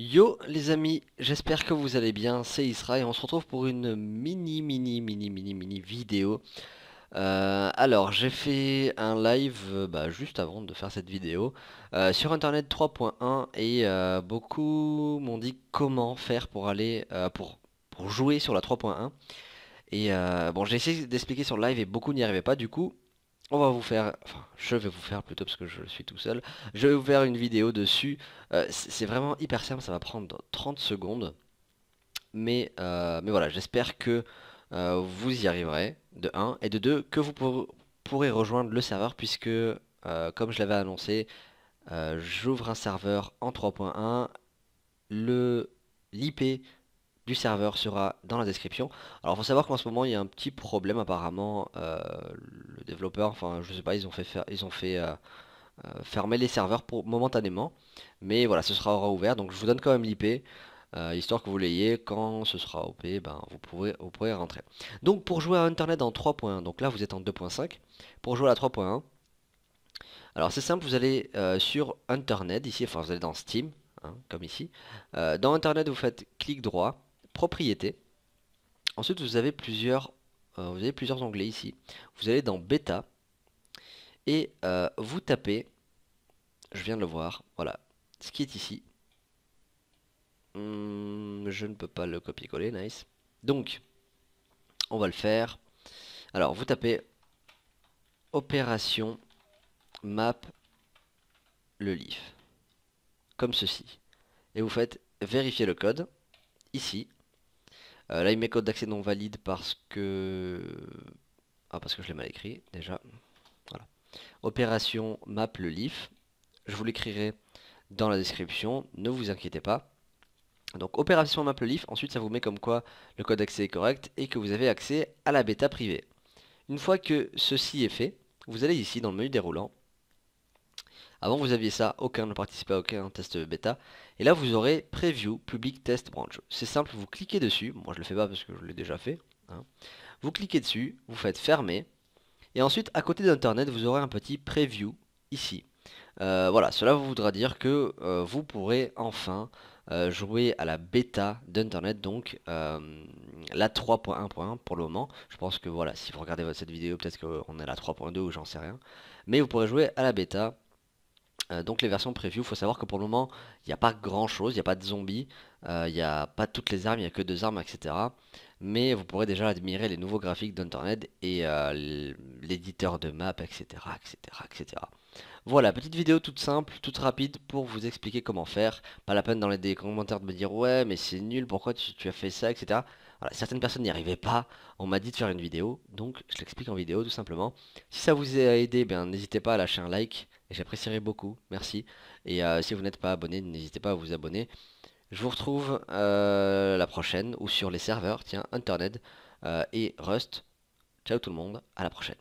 Yo les amis, j'espère que vous allez bien, c'est Isra et on se retrouve pour une mini mini mini mini mini vidéo. Euh, alors j'ai fait un live euh, bah, juste avant de faire cette vidéo euh, sur internet 3.1 et beaucoup m'ont dit comment faire pour aller pour, pour jouer sur la 3.1 et bon j'ai essayé d'expliquer sur le live et beaucoup n'y arrivaient pas du coup on va vous faire, enfin je vais vous faire plutôt parce que je suis tout seul, je vais vous faire une vidéo dessus, euh, c'est vraiment hyper simple, ça va prendre 30 secondes, mais, euh, mais voilà, j'espère que euh, vous y arriverez, de 1, et de 2, que vous pourrez rejoindre le serveur puisque, comme je l'avais annoncé, j'ouvre un serveur en 3.1, l'IP du serveur sera dans la description. Alors faut savoir qu'en ce moment il y a un petit problème apparemment euh, le développeur, enfin je sais pas, ils ont fait, faire ils ont fait euh, euh, fermer les serveurs pour, momentanément, mais voilà ce sera ouvert donc je vous donne quand même l'IP. histoire que vous l'ayez, quand ce sera OP, ben, vous, pouvez vous pourrez rentrer. Donc pour jouer à Internet en 3.1, donc là vous êtes en 2.5, pour jouer à 3.1, alors c'est simple, vous allez sur Internet, ici, enfin vous allez dans Steam, hein, comme ici, dans Internet vous faites clic droit, propriété Ensuite, vous avez plusieurs, euh, vous avez plusieurs onglets ici. Vous allez dans bêta et euh, vous tapez, je viens de le voir, voilà, ce qui est ici. Hmm, je ne peux pas le copier-coller, nice. Donc, on va le faire. Alors, vous tapez opération map le leaf, comme ceci. Et vous faites vérifier le code, ici, euh, là, il met code d'accès non valide parce que... Euh, ah, parce que je l'ai mal écrit, déjà. Voilà. Opération map le leaf. Je vous l'écrirai dans la description, ne vous inquiétez pas. Donc opération map le leaf, ensuite ça vous met comme quoi le code d'accès est correct et que vous avez accès à la bêta privée. Une fois que ceci est fait, vous allez ici dans le menu déroulant avant vous aviez ça, aucun ne participait à aucun test bêta. Et là vous aurez Preview Public Test Branch. C'est simple, vous cliquez dessus, moi je le fais pas parce que je l'ai déjà fait. Hein. Vous cliquez dessus, vous faites fermer. Et ensuite à côté d'internet vous aurez un petit preview ici. Euh, voilà, cela voudra dire que euh, vous pourrez enfin euh, jouer à la bêta d'internet, donc la 3.1.1 pour le moment. Je pense que voilà, si vous regardez cette vidéo, peut-être qu'on est à la 3.2 ou j'en sais rien. Mais vous pourrez jouer à la bêta euh, donc les versions preview, il faut savoir que pour le moment, il n'y a pas grand chose, il n'y a pas de zombies, euh, il n'y a pas toutes les armes, il n'y a que deux armes, etc. Mais vous pourrez déjà admirer les nouveaux graphiques d'Internet et euh, l'éditeur de map, etc., etc., etc. Voilà, petite vidéo toute simple, toute rapide pour vous expliquer comment faire. Pas la peine dans les commentaires de me dire ouais mais c'est nul, pourquoi tu, as fait ça, etc. certaines personnes n'y arrivaient pas, on m'a dit de faire une vidéo, donc je l'explique en vidéo tout simplement. Si ça vous a aidé, ben, n'hésitez pas à lâcher un like, J'apprécierai beaucoup, merci. Et euh, si vous n'êtes pas abonné, n'hésitez pas à vous abonner. Je vous retrouve euh, la prochaine ou sur les serveurs, tiens, Internet euh, et Rust. Ciao tout le monde, à la prochaine.